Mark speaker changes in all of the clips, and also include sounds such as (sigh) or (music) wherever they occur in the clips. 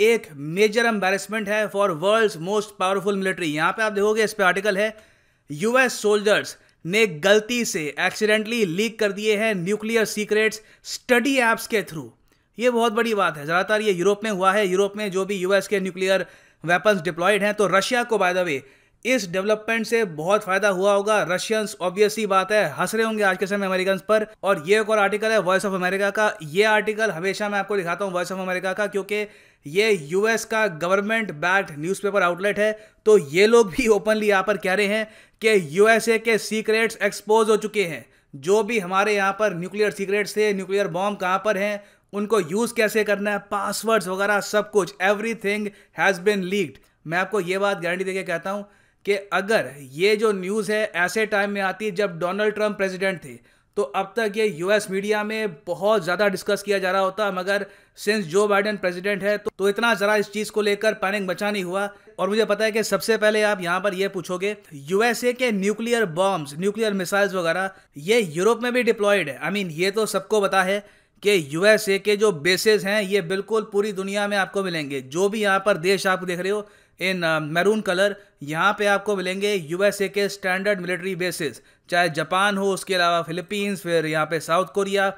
Speaker 1: एक major embarrassment है for world's most powerful military यहां पे आप देखोगे इस पर आर्टिकल है यूएस सोल्जर्स ने गलती से एक्सीडेंटली लीक कर दिए हैं न्यूक्लियर सीक्रेट्स स्टडी एप्स के थ्रू ये बहुत बड़ी बात है ज़्यादातर ये यूरोप में हुआ है यूरोप में जो भी यूएस के न्यूक्लियर वेपन्स डिप्लॉयड हैं तो रशिया को बाय द वे इस डेवलपमेंट से बहुत फायदा हुआ होगा रशियंस ऑब्वियसली बात है हंस रहे होंगे आज के समय अमेरिकन पर और ये एक और आर्टिकल है वॉइस ऑफ अमेरिका का ये आर्टिकल हमेशा मैं आपको दिखाता हूँ वॉइस ऑफ अमेरिका का क्योंकि ये यूएस का गवर्नमेंट बैक्ड न्यूज़पेपर आउटलेट है तो ये लोग भी ओपनली यहाँ पर कह रहे हैं कि यूएसए के सीक्रेट्स एक्सपोज हो चुके हैं जो भी हमारे यहाँ पर न्यूक्लियर सीक्रेट्स थे न्यूक्लियर बॉम्ब कहाँ पर हैं उनको यूज़ कैसे करना है पासवर्ड्स वगैरह सब कुछ everything has been leaked मैं आपको ये बात गारंटी देकर कहता हूँ कि अगर ये जो न्यूज़ है ऐसे टाइम में आती जब डोनाल्ड ट्रंप प्रेसिडेंट थे तो अब तक ये यूएस मीडिया में बहुत ज़्यादा डिस्कस किया जा रहा होता मगर सिंस जो बाइडेन प्रेसिडेंट है तो, तो इतना ज़रा इस चीज़ को लेकर पैनिक मचा नहीं हुआ और मुझे पता है कि सबसे पहले आप यहाँ पर ये पूछोगे यूएसए के न्यूक्लियर बॉम्ब्स न्यूक्लियर मिसाइल्स वगैरह ये यूरोप में भी डिप्लॉयड है आई I मीन mean, ये तो सबको पता है कि यूएसए के जो बेसिस हैं ये बिल्कुल पूरी दुनिया में आपको मिलेंगे जो भी यहाँ पर देश आप देख रहे हो इन मैरून कलर यहाँ पे आपको मिलेंगे यूएसए के स्टैंडर्ड मिलिट्री बेसिस चाहे जापान हो उसके अलावा फिलीपींस फिर यहाँ पे साउथ कोरिया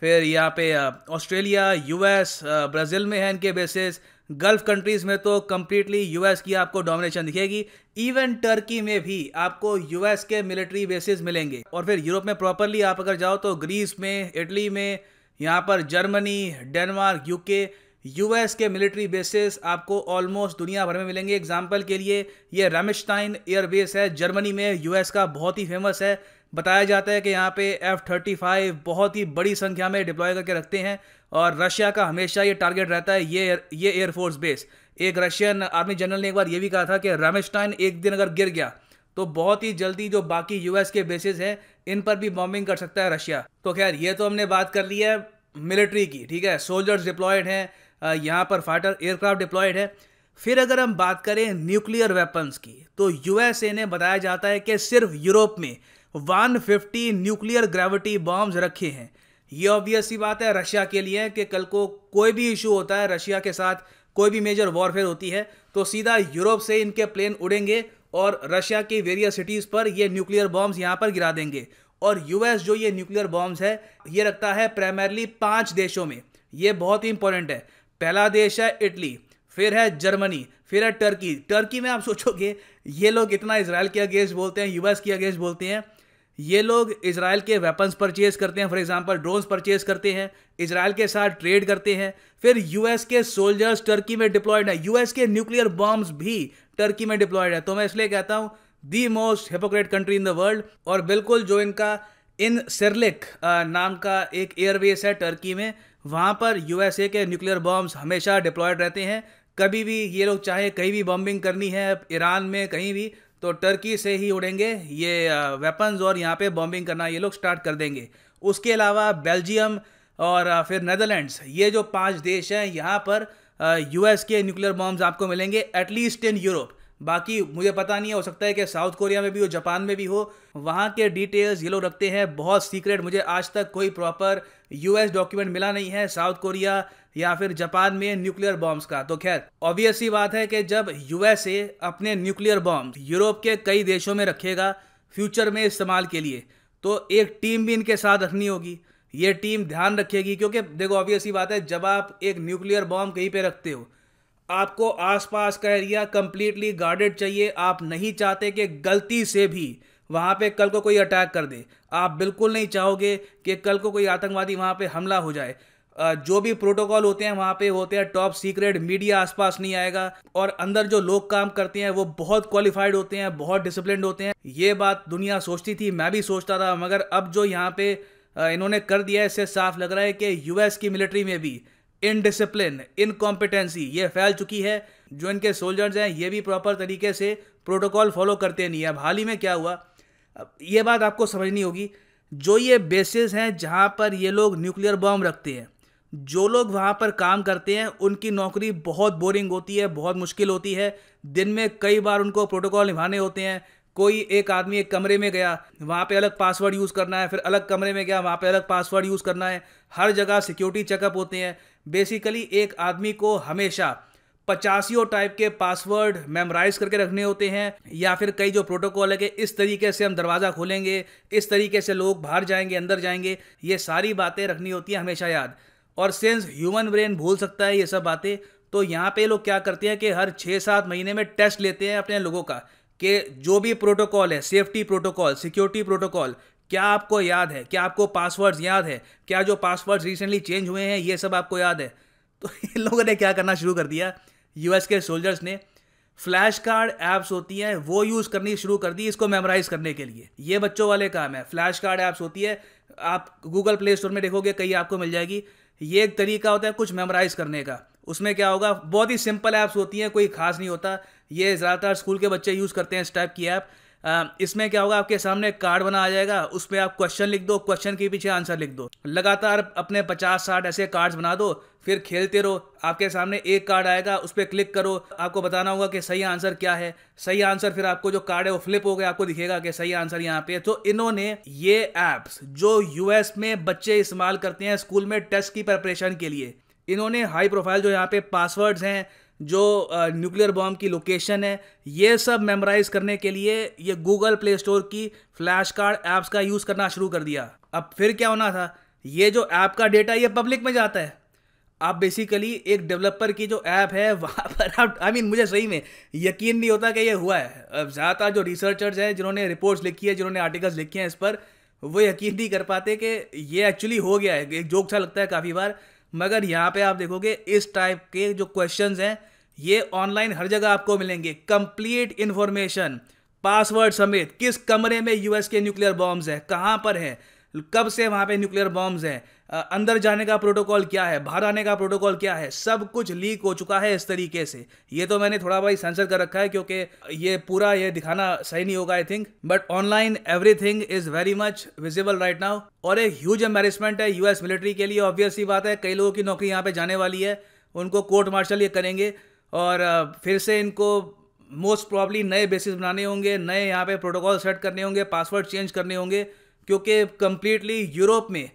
Speaker 1: फिर यहाँ पे ऑस्ट्रेलिया यूएस ब्राज़ील में है इनके बेसिस गल्फ़ कंट्रीज़ में तो कम्प्लीटली यूएस की आपको डोमिनेशन दिखेगी इवन टर्की में भी आपको यूएस के मिलिट्री बेसिस मिलेंगे और फिर यूरोप में प्रॉपरली आप अगर जाओ तो ग्रीस में इटली में यहाँ पर जर्मनी डेनमार्क यूके यूएस के मिलिट्री बेसिस आपको ऑलमोस्ट दुनिया भर में मिलेंगे एग्जाम्पल के लिए ये रेमिस्टाइन एयरबेस है जर्मनी में यूएस का बहुत ही फेमस है बताया जाता है कि यहाँ पे एफ थर्टी फाइव बहुत ही बड़ी संख्या में डिप्लॉय करके रखते हैं और रशिया का हमेशा ये टारगेट रहता है ये ये एयरफोर्स बेस एक रशियन आर्मी जनरल ने एक बार ये भी कहा था कि रेमिस्टाइन एक दिन अगर गिर गया तो बहुत ही जल्दी जो बाकी यूएस के बेसिस हैं इन पर भी बॉम्बिंग कर सकता है रशिया तो खैर ये तो हमने बात कर ली है मिलिट्री की ठीक है सोल्जर्स डिप्लॉयड हैं यहाँ पर फाइटर एयरक्राफ्ट डिप्लॉयड है फिर अगर हम बात करें न्यूक्लियर वेपन्स की तो यूएसए ने बताया जाता है कि सिर्फ यूरोप में 150 न्यूक्लियर ग्रेविटी बॉम्ब्स रखे हैं ये ऑब्वियस ही बात है रशिया के लिए कि कल को कोई भी इशू होता है रशिया के साथ कोई भी मेजर वॉरफेयर होती है तो सीधा यूरोप से इनके प्लेन उड़ेंगे और रशिया की वेरियस सिटीज़ पर ये न्यूक्लियर बॉम्ब्स यहाँ पर गिरा देंगे और यूएस जो ये न्यूक्लियर बॉम्ब्स है ये रखता है प्राइमरली पाँच देशों में ये बहुत ही इंपॉर्टेंट है पहला देश है इटली फिर है जर्मनी फिर है टर्की टर्की में आप सोचोगे ये लोग इतना इसराइल के अगेंस्ट बोलते हैं यूएस के अगेंस्ट बोलते हैं ये लोग इसराइल के वेपन्स परचेज करते हैं फॉर एग्जांपल ड्रोन्स परचेज करते हैं इसराइल के साथ ट्रेड करते हैं फिर यूएस के सोल्जर्स टर्की में डिप्लॉयड है यूएस के न्यूक्लियर बॉम्ब्स भी टर्की में डिप्लॉयड है तो मैं इसलिए कहता हूँ the most hypocrite country in the world और बिल्कुल जो इनका इन सिरलिक नाम का एक एयरबेस है टर्की में वहाँ पर यूएसए के न्यूक्लियर बॉम्ब्स हमेशा डिप्लॉयड रहते हैं कभी भी ये लोग चाहे कहीं भी बॉम्बिंग करनी है ईरान में कहीं भी तो टर्की से ही उड़ेंगे ये वेपन्स और यहाँ पे बॉम्बिंग करना ये लोग स्टार्ट कर देंगे उसके अलावा बेल्जियम और फिर नदरलैंड्स ये जो पांच देश हैं यहाँ पर यूएस के न्यूक्लियर बॉम्ब्स आपको मिलेंगे एटलीस्ट इन यूरोप बाकी मुझे पता नहीं हो सकता है कि साउथ कोरिया में भी हो जापान में भी हो वहाँ के डिटेल्स ये लोग रखते हैं बहुत सीक्रेट मुझे आज तक कोई प्रॉपर यूएस डॉक्यूमेंट मिला नहीं है साउथ कोरिया या फिर जापान में न्यूक्लियर बॉम्ब्स का तो खैर ही बात है कि जब यूएसए अपने न्यूक्लियर बॉम्ब यूरोप के कई देशों में रखेगा फ्यूचर में इस्तेमाल के लिए तो एक टीम भी इनके साथ रखनी होगी ये टीम ध्यान रखेगी क्योंकि देखो ही बात है जब आप एक न्यूक्लियर बॉम्ब कहीं पे रखते हो आपको आसपास का एरिया कम्प्लीटली गार्डेड चाहिए आप नहीं चाहते कि गलती से भी वहाँ पे कल को कोई अटैक कर दे आप बिल्कुल नहीं चाहोगे कि कल को कोई आतंकवादी वहाँ पे हमला हो जाए जो भी प्रोटोकॉल होते हैं वहाँ पे होते हैं टॉप सीक्रेट मीडिया आसपास नहीं आएगा और अंदर जो लोग काम करते हैं वो बहुत क्वालिफाइड होते हैं बहुत डिसिप्लिन होते हैं ये बात दुनिया सोचती थी मैं भी सोचता था मगर अब जो यहाँ पे इन्होंने कर दिया है इससे साफ लग रहा है कि यूएस की मिलिट्री में भी इनडिसिप्लिन इनकॉम्पिटेंसी ये फैल चुकी है जो इनके सोल्जर्स हैं ये भी प्रॉपर तरीके से प्रोटोकॉल फॉलो करते नहीं है अब हाल ही में क्या हुआ ये बात आपको समझनी होगी जो ये बेसिस हैं जहाँ पर ये लोग न्यूक्लियर बॉम्ब रखते हैं जो लोग वहाँ पर काम करते हैं उनकी नौकरी बहुत बोरिंग होती है बहुत मुश्किल होती है दिन में कई बार उनको प्रोटोकॉल निभाने होते हैं कोई एक आदमी एक कमरे में गया वहाँ पे अलग पासवर्ड यूज़ करना है फिर अलग कमरे में गया वहाँ पे अलग पासवर्ड यूज़ करना है हर जगह सिक्योरिटी चेकअप होते हैं बेसिकली एक आदमी को हमेशा पचासियों टाइप के पासवर्ड मेमोराइज करके रखने होते हैं या फिर कई जो प्रोटोकॉल है कि इस तरीके से हम दरवाज़ा खोलेंगे इस तरीके से लोग बाहर जाएंगे अंदर जाएंगे ये सारी बातें रखनी होती हैं हमेशा याद और सेंस ह्यूमन ब्रेन भूल सकता है ये सब बातें तो यहाँ पे लोग क्या करते हैं कि हर छः सात महीने में टेस्ट लेते हैं अपने लोगों का कि जो भी प्रोटोकॉल है सेफ्टी प्रोटोकॉल सिक्योरिटी प्रोटोकॉल क्या आपको याद है क्या आपको पासवर्ड्स याद है क्या जो पासवर्ड्स रिसेंटली चेंज हुए हैं ये सब आपको याद है (laughs) तो इन लोगों ने क्या करना शुरू कर दिया यूएस के सोल्जर्स ने फ्लैश कार्ड ऐप्स होती हैं वो यूज़ करनी शुरू कर दी इसको मेमोराइज करने के लिए ये बच्चों वाले काम है फ्लैश कार्ड ऐप्स होती है आप गूगल प्ले स्टोर में देखोगे कहीं आपको मिल जाएगी ये एक तरीका होता है कुछ मेमोराइज करने का उसमें क्या होगा बहुत ही सिंपल ऐप्स होती हैं कोई खास नहीं होता ये ज़्यादातर स्कूल के बच्चे यूज़ करते हैं इस टाइप की ऐप इसमें क्या होगा आपके सामने कार्ड बना आ जाएगा उसमें आप क्वेश्चन लिख दो क्वेश्चन के पीछे आंसर लिख दो लगातार अपने पचास साठ ऐसे कार्ड्स बना दो फिर खेलते रहो आपके सामने एक कार्ड आएगा उस पर क्लिक करो आपको बताना होगा कि सही आंसर क्या है सही आंसर फिर आपको जो कार्ड है वो फ्लिप हो गया आपको दिखेगा कि सही आंसर यहाँ पे तो इन्होंने ये ऐप्स जो यूएस में बच्चे इस्तेमाल करते हैं स्कूल में टेस्ट की प्रिपरेशन के लिए इन्होंने हाई प्रोफाइल जो यहाँ पे पासवर्ड्स हैं जो न्यूक्लियर बॉम्ब की लोकेशन है ये सब मेमोराइज करने के लिए ये गूगल प्ले स्टोर की फ्लैश कार्ड ऐप्स का यूज़ करना शुरू कर दिया अब फिर क्या होना था ये जो ऐप का डेटा ये पब्लिक में जाता है आप बेसिकली एक डेवलपर की जो ऐप है (laughs) वहाँ पर आप आई I मीन mean, मुझे सही में यकीन नहीं होता कि ये हुआ है अब ज़्यादातर जो रिसर्चर्स हैं जिन्होंने रिपोर्ट्स लिखी है जिन्होंने आर्टिकल्स लिखे हैं इस पर वो यकीन नहीं कर पाते कि ये एक्चुअली हो गया है एक जोक सा लगता है काफ़ी बार मगर यहाँ पे आप देखोगे इस टाइप के जो क्वेश्चंस हैं ये ऑनलाइन हर जगह आपको मिलेंगे कंप्लीट इन्फॉर्मेशन पासवर्ड समेत किस कमरे में यूएस के न्यूक्लियर बॉम्ब्स हैं कहाँ पर हैं कब से वहाँ पे न्यूक्लियर बॉम्ब्स हैं अंदर जाने का प्रोटोकॉल क्या है बाहर आने का प्रोटोकॉल क्या है सब कुछ लीक हो चुका है इस तरीके से ये तो मैंने थोड़ा भाई सेंसर कर रखा है क्योंकि ये पूरा ये दिखाना सही नहीं होगा I think but online everything is very much visible right now और एक ह्यूज एम्बेरिसमेंट है यूएस मिलिट्री के लिए ऑब्वियसली बात है कई लोगों की नौकरी यहाँ पे जाने वाली है उनको कोर्ट मार्शल ये करेंगे और फिर से इनको मोस्ट प्रॉब्ली नए बेसिस बनाने होंगे नए यहाँ पे प्रोटोकॉल सेट करने होंगे पासवर्ड चेंज करने होंगे क्योंकि कम्प्लीटली यूरोप में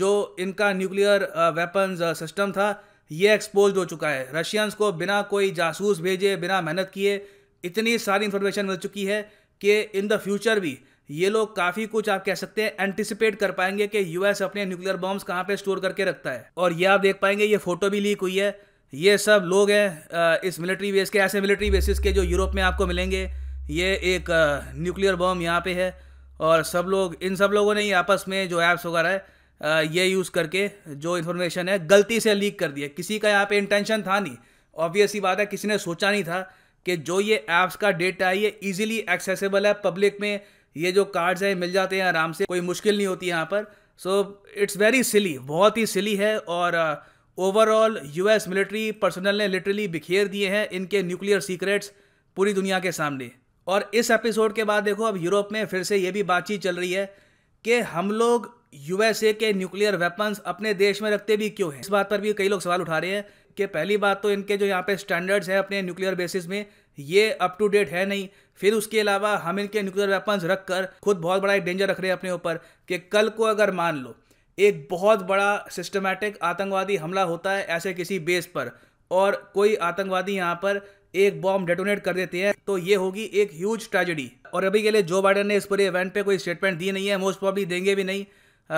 Speaker 1: जो इनका न्यूक्लियर वेपन्स सिस्टम था ये एक्सपोज हो चुका है रशियंस को बिना कोई जासूस भेजे बिना मेहनत किए इतनी सारी इन्फॉर्मेशन मिल चुकी है कि इन द फ्यूचर भी ये लोग काफ़ी कुछ आप कह सकते हैं एंटिसिपेट कर पाएंगे कि यूएस अपने न्यूक्लियर बॉम्ब्स कहाँ पे स्टोर करके रखता है और ये आप देख पाएंगे ये फोटो भी लीक हुई है ये सब लोग हैं इस मिलिट्री बेस के ऐसे मिलिट्री बेसिस के जो यूरोप में आपको मिलेंगे ये एक न्यूक्लियर बम यहाँ पे है और सब लोग इन सब लोगों ने ही आपस में जो ऐप्स वगैरह है ये यूज़ करके जो इन्फॉर्मेशन है गलती से लीक कर दिया किसी का यहाँ पे इंटेंशन था नहीं ऑब्वियस ही बात है किसी ने सोचा नहीं था कि जो ये ऐप्स का डेटा है ये ईजिली एक्सेसिबल है पब्लिक में ये जो कार्ड्स हैं मिल जाते हैं आराम से कोई मुश्किल नहीं होती यहाँ पर सो इट्स वेरी सिली बहुत ही सिली है और uh, overall US military personnel ने लिटरली बिखेर दिए हैं इनके न्यूक्लियर सीक्रेट्स पूरी दुनिया के सामने और इस एपिसोड के बाद देखो अब यूरोप में फिर से ये भी बातचीत चल रही है कि हम लोग यूएसए के न्यूक्लियर वेपन्स अपने देश में रखते भी क्यों हैं इस बात पर भी कई लोग सवाल उठा रहे हैं कि पहली बात तो इनके जो यहाँ पे स्टैंडर्ड्स हैं अपने न्यूक्लियर बेसिस में ये अप टू डेट है नहीं फिर उसके अलावा हम इनके न्यूक्लियर वेपन्स रख कर खुद बहुत बड़ा एक डेंजर रख रहे हैं अपने ऊपर कि कल को अगर मान लो एक बहुत बड़ा सिस्टमैटिक आतंकवादी हमला होता है ऐसे किसी बेस पर और कोई आतंकवादी यहाँ पर एक बॉम्ब डेटोनेट कर देते हैं तो ये होगी एक ह्यूज ट्रेजेडी और अभी के लिए जो बाइडन ने इस पूरे इवेंट पे कोई स्टेटमेंट दी नहीं है मोस्ट प्रॉब्ली देंगे भी नहीं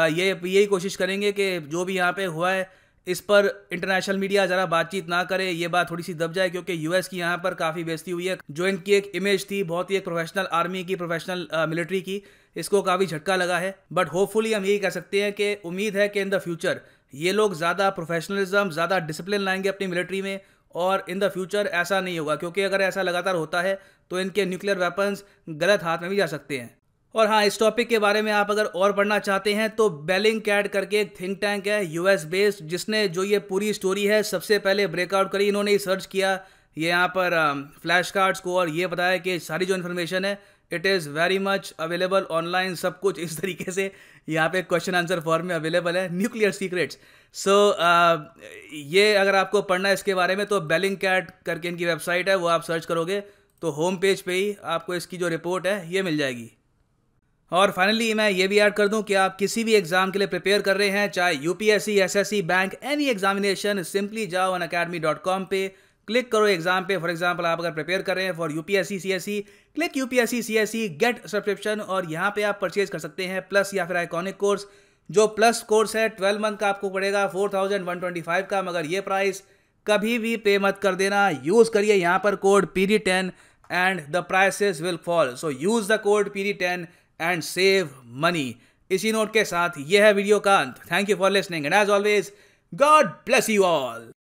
Speaker 1: ये यही कोशिश करेंगे कि जो भी यहाँ पे हुआ है इस पर इंटरनेशनल मीडिया ज़रा बातचीत ना करे ये बात थोड़ी सी दब जाए क्योंकि यूएस की यहाँ पर काफ़ी बेजती हुई है जो इनकी एक इमेज थी बहुत ही एक प्रोफेशनल आर्मी की प्रोफेशनल मिलिट्री की इसको काफ़ी झटका लगा है बट होपफुली हम यही कह सकते हैं कि उम्मीद है कि इन द फ्यूचर ये लोग ज़्यादा प्रोफेशनलिज्म ज़्यादा डिसिप्लिन लाएंगे अपनी मिलिट्री में और इन द फ्यूचर ऐसा नहीं होगा क्योंकि अगर ऐसा लगातार होता है तो इनके न्यूक्लियर वेपन्स गलत हाथ में भी जा सकते हैं और हाँ इस टॉपिक के बारे में आप अगर और पढ़ना चाहते हैं तो बेलिंग कैट करके एक थिंक टैंक है यूएस बेस्ड जिसने जो ये पूरी स्टोरी है सबसे पहले ब्रेकआउट करी इन्होंने ही सर्च किया ये यहाँ पर फ्लैश um, कार्ड्स को और ये बताया कि सारी जो इन्फॉर्मेशन है it is very much available online सब कुछ इस तरीके से यहाँ पे क्वेश्चन आंसर फॉर्म में अवेलेबल है न्यूक्लियर सीक्रेट्स सो ये अगर आपको पढ़ना है इसके बारे में तो बेलिंग कैट करके इनकी वेबसाइट है वो आप सर्च करोगे तो होम पेज पे ही आपको इसकी जो रिपोर्ट है ये मिल जाएगी और फाइनली मैं ये भी ऐड कर दूं कि आप किसी भी एग्जाम के लिए प्रिपेयर कर रहे हैं चाहे UPSC SSC bank any examination simply जाओ अन अकेडमी डॉट कॉम पे क्लिक करो एग्जाम पे फॉर एग्जाम्पल आप अगर प्रिपेयर कर रहे हैं for UPSC CSC click UPSC CSC get subscription और यहाँ पे आप परचेज कर सकते हैं प्लस या फिर आइकॉनिक कोर्स जो प्लस कोर्स है ट्वेल्व मंथ का आपको पड़ेगा four thousand one twenty five का मगर ये प्राइस कभी भी पे मत कर देना यूज़ करिए यहाँ पर code P D ten and the prices will fall so use the code P D ten and save money इसी नोट के साथ यह है वीडियो का अंत thank you for listening and as always God bless you all